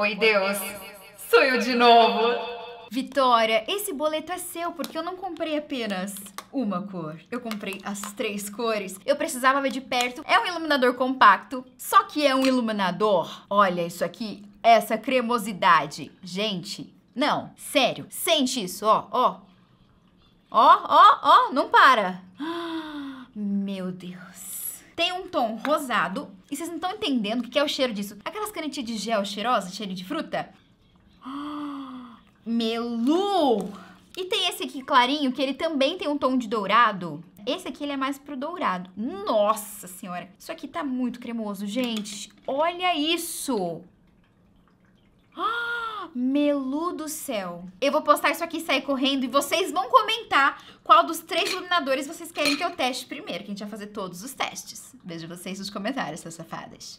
Oi, Deus, sou eu de novo. Vitória, esse boleto é seu porque eu não comprei apenas uma cor. Eu comprei as três cores. Eu precisava ver de perto. É um iluminador compacto, só que é um iluminador. Olha isso aqui, essa cremosidade. Gente, não, sério. Sente isso, ó, ó. Ó, ó, ó, não para. Meu Deus tem um tom rosado. E vocês não estão entendendo o que é o cheiro disso. Aquelas canetinhas de gel cheirosas, cheiro de fruta. Melu! E tem esse aqui clarinho, que ele também tem um tom de dourado. Esse aqui ele é mais pro dourado. Nossa senhora! Isso aqui tá muito cremoso, gente. Olha isso! Melu do céu. Eu vou postar isso aqui e sair correndo e vocês vão comentar qual dos três iluminadores vocês querem que eu teste primeiro, que a gente vai fazer todos os testes. Vejo vocês nos comentários, seus safadas.